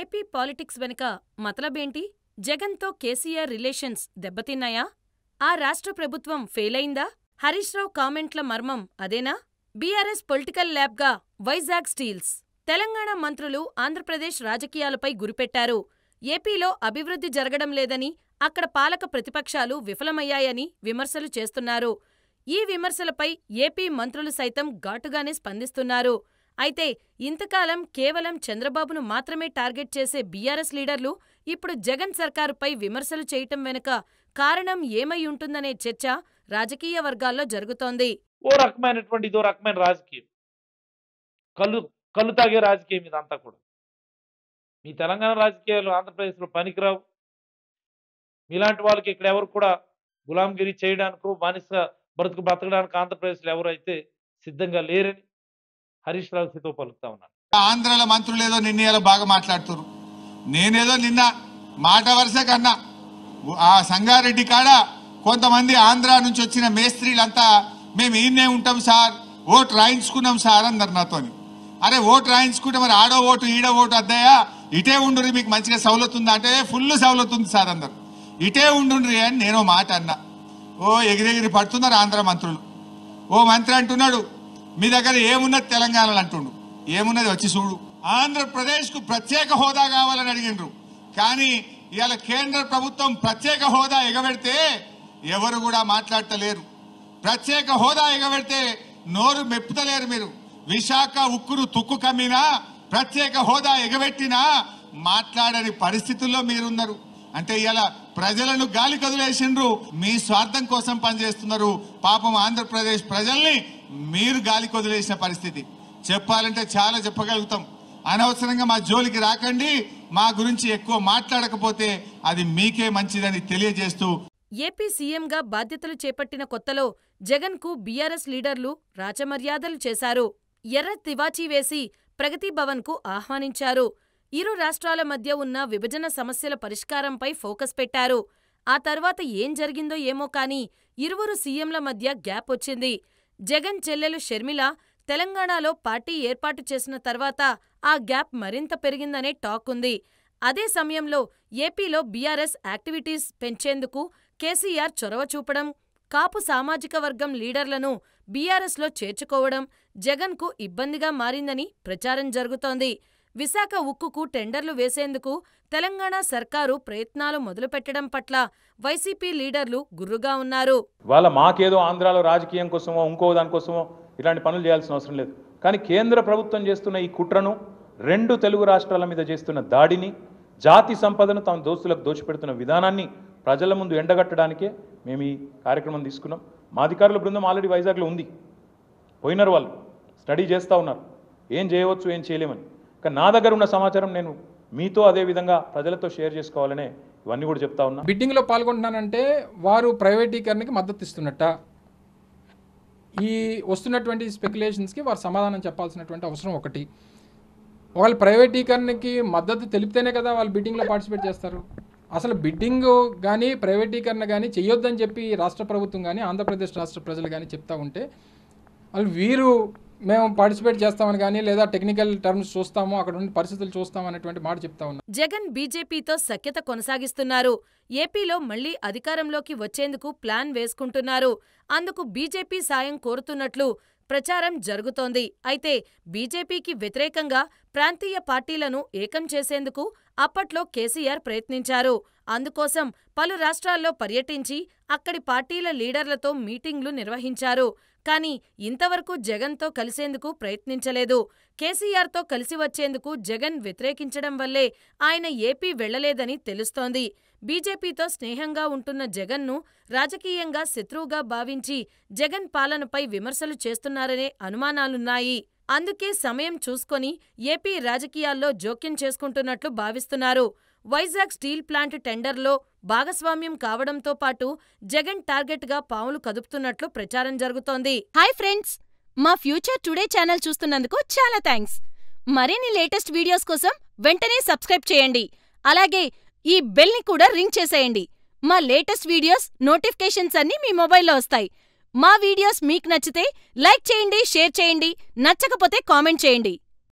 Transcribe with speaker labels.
Speaker 1: AP politics వెనుక మతలబేంటి? జగన్తో KCR relations దెబ్బతిన్నాయా? ఆ రాష్ట్ర ప్రభుత్వం ఫెయిలైందా? హరీశ్రావు కామెంట్ల మర్మం అదేనా? బీఆర్ఎస్ పొలిటికల్ ల్యాబ్గా వైజాగ్ స్టీల్స్ తెలంగాణ మంత్రులు ఆంధ్రప్రదేశ్ రాజకీయాలపై గురిపెట్టారు. ఏపీలో అభివృద్ధి జరగడం లేదని, అక్కడ పాలక ప్రతిపక్షాలు విఫలమయ్యాయని విమర్శలు చేస్తున్నారు. ఈ విమర్శలపై ఏపీ మంత్రులు సైతం ఘాటుగానే స్పందిస్తున్నారు. అయితే ఇంతకాలం కేవలం చంద్రబాబును మాత్రమే టార్గెట్ చేసే బీఆర్ఎస్ లీడర్లు ఇప్పుడు జగన్ సర్కారుపై విమర్శలు చేయటం వెనుక కారణం ఏమై ఉంటుందనే చర్చ రాజకీయ వర్గాల్లో జరుగుతోంది
Speaker 2: ఓ రకమైనటువంటి ఇదో రకమైన రాజకీయం కళ్ళు కళ్ళు తాగే రాజకీయం ఇదంతా కూడా మీ తెలంగాణ రాజకీయాలు ఆంధ్రప్రదేశ్లో పనికిరావు మీలాంటి వాళ్ళకి ఇక్కడ ఎవరు కూడా గులాంగిరి చేయడానికో బానిస బ్రతుకు బ్రతకడానికి ఆంధ్రప్రదేశ్లో ఎవరైతే సిద్ధంగా లేరని హరీష్ రావు సితో పలుకుతా ఉన్నాను ఆంధ్రాల మంత్రులు ఏదో నిన్న బాగా మాట్లాడుతున్నారు నేనేదో నిన్న మాట వరుస కన్నా ఆ సంగారెడ్డి కాడ కొంతమంది ఆంధ్ర నుంచి వచ్చిన మేస్త్రీలంతా మేము ఈయనే ఉంటాం సార్ ఓటు రాయించుకున్నాం సార్ అన్నారు నాతోని అరే ఓటు రాయించుకుంటే మరి ఆడో ఓటు ఈడో ఓటు అద్దయా ఇటే ఉండుర్రి మీకు మంచిగా ఉందా అంటే ఫుల్ ఉంది సార్ అందరు ఇటే ఉండుండ్రి అని నేను మాట అన్నా ఓ ఎగిరెగిరి పడుతున్నారు ఆంధ్ర మంత్రులు ఓ మంత్రి అంటున్నాడు మీ దగ్గర ఏమున్నది తెలంగాణలో అంటుండు ఏమున్నది వచ్చి చూడు ఆంధ్రప్రదేశ్ కు ప్రత్యేక హోదా కావాలని అడిగిండ్రు కానీ ఇవాళ కేంద్ర ప్రభుత్వం ప్రత్యేక హోదా ఎగబెడితే ఎవరు కూడా మాట్లాడటలేరు ప్రత్యేక హోదా ఎగబెడితే నోరు మెప్పుతలేరు మీరు విశాఖ ఉక్కురు తుక్కు కమ్మినా ప్రత్యేక హోదా ఎగబెట్టినా మాట్లాడని పరిస్థితుల్లో మీరున్నారు అంటే ఇలా ప్రజలను గాలి కదిలేసిండ్రు మీ స్వార్థం కోసం పనిచేస్తున్నారు పాపం ఆంధ్రప్రదేశ్ ప్రజల్ని మీరు గాలి కొదిలేసిన పరిస్థితి చెప్పాలంటే చాలా చెప్పగలుగుతాం అనవసరంగా మా జోలికి రాకండి మా గురించి ఎక్కువ మాట్లాడకపోతే అది మీకే మంచిదని తెలియజేస్తూ
Speaker 1: ఏపీ సీఎంగా బాధ్యతలు చేపట్టిన కొత్తలో జగన్కు బీఆర్ఎస్ లీడర్లు రాచమర్యాదలు చేశారు ఎర్ర తివాచీ వేసి ప్రగతి భవన్కు ఆహ్వానించారు ఇరు రాష్ట్రాల మధ్య ఉన్న విభజన సమస్యల పరిష్కారంపై ఫోకస్ పెట్టారు ఆ తర్వాత ఏం జరిగిందో ఏమో కానీ ఇరువురు సీఎంల మధ్య గ్యాప్ వచ్చింది జగన్ చెల్లెలు షర్మిల తెలంగాణలో పార్టీ ఏర్పాటు చేసిన తర్వాత ఆ గ్యాప్ మరింత పెరిగిందనే టాక్ ఉంది. అదే సమయంలో ఏపీలో బీఆర్ఎస్ యాక్టివిటీస్ పెంచేందుకు కేసీఆర్ చొరవ చూపడం, కాపు సామాజిక వర్గం లీడర్లను బీఆర్ఎస్లో చేర్చుకోవడం జగన్కు ఇబ్బందిగా మారిందని ప్రచారం జరుగుతోంది. విశాఖ ఉక్కుకు టెండర్లు వేసేందుకు తెలంగాణ సర్కారు ప్రయత్నాలు మొదలుపెట్టడం పట్ల వైసీపీ లీడర్లు గుర్రుగా ఉన్నారు
Speaker 2: వాళ్ళ మాకేదో ఆంధ్రాలో రాజకీయం కోసమో ఇంకో దానికోసమో ఇలాంటి పనులు చేయాల్సిన అవసరం లేదు కానీ కేంద్ర ప్రభుత్వం చేస్తున్న ఈ కుట్రను రెండు తెలుగు రాష్ట్రాల మీద చేస్తున్న దాడిని జాతి సంపదను తమ దోస్తులకు దోచిపెడుతున్న విధానాన్ని ప్రజల ముందు ఎండగట్టడానికే మేము ఈ కార్యక్రమం తీసుకున్నాం మా అధికారుల బృందం ఆల్రెడీ వైజాగ్లో ఉంది పోయినారు వాళ్ళు స్టడీ చేస్తూ ఉన్నారు ఏం చేయవచ్చు ఏం చేయలేమని నా దగ్గర ఉన్న సమాచారం నేను మీతో అదే విధంగా ప్రజలతో షేర్ చేసుకోవాలనే ఇవన్నీ కూడా చెప్తా ఉన్నా లో పాల్గొంటున్నానంటే వారు ప్రైవేటీకరణకి మద్దతు ఇస్తున్నట్ట ఈ వస్తున్నటువంటి స్పెక్యులేషన్స్కి వారు సమాధానం చెప్పాల్సినటువంటి అవసరం ఒకటి వాళ్ళు ప్రైవేటీకరణకి మద్దతు తెలిపితేనే కదా వాళ్ళు బిడ్డింగ్లో పార్టిసిపేట్ చేస్తారు అసలు బిడ్డింగ్ కానీ ప్రైవేటీకరణ కానీ చేయొద్దని చెప్పి రాష్ట్ర ప్రభుత్వం కానీ ఆంధ్రప్రదేశ్ రాష్ట్ర ప్రజలు కానీ చెప్తా ఉంటే వాళ్ళు వీరు మేము పార్టిసిపేట్ చేస్తామని కానీ లేదా టెక్నికల్ టర్మ్స్ చూస్తాము అక్కడ ఉండి పరిస్థితులు చూస్తాము అనేటువంటి మాట
Speaker 1: చెప్తా ఉన్నాం జగన్ బీజేపీతో సఖ్యత కొనసాగిస్తున్నారు ఏపీలో మళ్లీ అధికారంలోకి వచ్చేందుకు ప్లాన్ వేసుకుంటున్నారు అందుకు బీజేపీ సాయం కోరుతున్నట్లు ప్రచారం జరుగుతోంది అయితే బీజేపీకి వ్యతిరేకంగా ప్రాంతీయ పార్టీలను ఏకం చేసేందుకు అప్పట్లో కేసీఆర్ ప్రయత్నించారు అందుకోసం పలు రాష్ట్రాల్లో పర్యటించి అక్కడి పార్టీల లీడర్లతో మీటింగ్లు నిర్వహించారు కానీ ఇంతవరకు జగన్తో కలిసేందుకు ప్రయత్నించలేదు కేసీఆర్తో కలిసి వచ్చేందుకు జగన్ వ్యతిరేకించడం వల్లే ఆయన ఏపీ వెళ్లలేదని తెలుస్తోంది బీజేపీతో స్నేహంగా ఉంటున్న జగన్ను రాజకీయంగా శత్రువుగా భావించి జగన్ పాలనపై విమర్శలు చేస్తున్నారనే అనుమానాలున్నాయి అందుకే సమయం చూసుకొని ఏపీ రాజకీయాల్లో జోక్యం చేసుకుంటున్నట్లు భావిస్తున్నారు వైజాగ్ స్టీల్ ప్లాంట్ టెండర్లో భాగస్వామ్యం కావడంతో పాటు జగన్ టార్గెట్గా పాములు కదుపుతున్నట్లు ప్రచారం జరుగుతోంది హాయ్ ఫ్రెండ్స్ మా ఫ్యూచర్ టుడే ఛానల్ చూస్తున్నందుకు చాలా థ్యాంక్స్ మరిన్ని లేటెస్ట్ వీడియోస్ కోసం వెంటనే సబ్స్క్రైబ్ చేయండి అలాగే ఈ బెల్ని కూడా రింగ్ చేసేయండి మా లేటెస్ట్ వీడియోస్ నోటిఫికేషన్స్ అన్నీ మీ మొబైల్లో వస్తాయి మా వీడియోస్ మీకు నచ్చితే లైక్ చేయండి షేర్ చేయండి నచ్చకపోతే కామెంట్ చేయండి